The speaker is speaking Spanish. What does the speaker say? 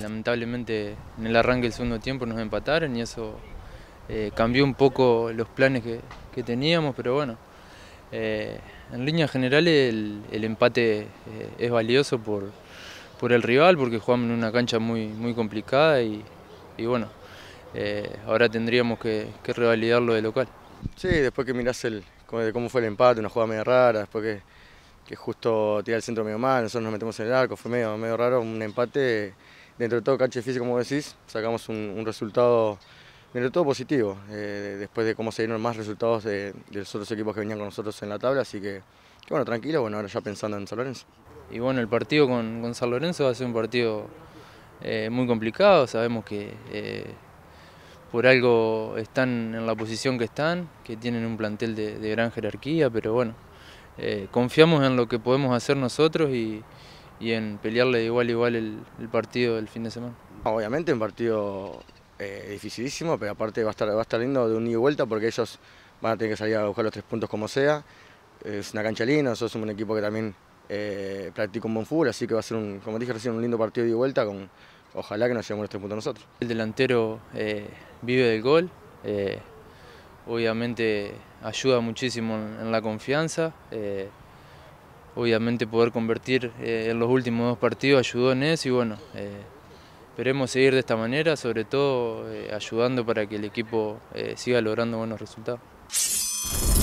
lamentablemente en el arranque del segundo tiempo nos empataron y eso eh, cambió un poco los planes que, teníamos, pero bueno, eh, en línea general el, empate eh, es valioso por, el rival porque jugamos en una cancha muy, muy complicada y, bueno, ahora tendríamos que, que revalidarlo de local. Sí, después que mirás el, cómo fue el empate, una jugada medio rara, después que, justo tira el centro medio mal, nosotros nos metemos en el arco, fue medio, medio raro, un empate dentro de todo cancha físico, como decís, sacamos un, resultado dentro de todo positivo, eh, después de cómo se dieron más resultados de, los otros equipos que venían con nosotros en la tabla, así que, bueno, tranquilo, bueno, ahora ya pensando en San Lorenzo. Y bueno, el partido con, San Lorenzo va a ser un partido eh, muy complicado, sabemos que eh, por algo están en la posición que están, que tienen un plantel de gran jerarquía, pero bueno, confiamos en lo que podemos hacer nosotros y, y en pelearle igual igual el, partido del fin de semana. Obviamente un partido eh, dificilísimo, pero aparte va a, estar, va estar lindo de un ida y vuelta porque ellos van a tener que salir a buscar los tres puntos como sea. Es una cancha linda, nosotros un equipo que también eh, practica un buen fútbol, así que va a ser, un, como dije recién, un lindo partido de ida y vuelta con, ojalá que nos lleguemos los tres puntos nosotros. El delantero eh, vive del gol, obviamente ayuda muchísimo en, la confianza obviamente poder convertir eh, en los últimos dos partidos ayudó en eso y bueno, eh, esperemos seguir de esta manera, sobre todo eh, ayudando para que el equipo siga logrando buenos resultados.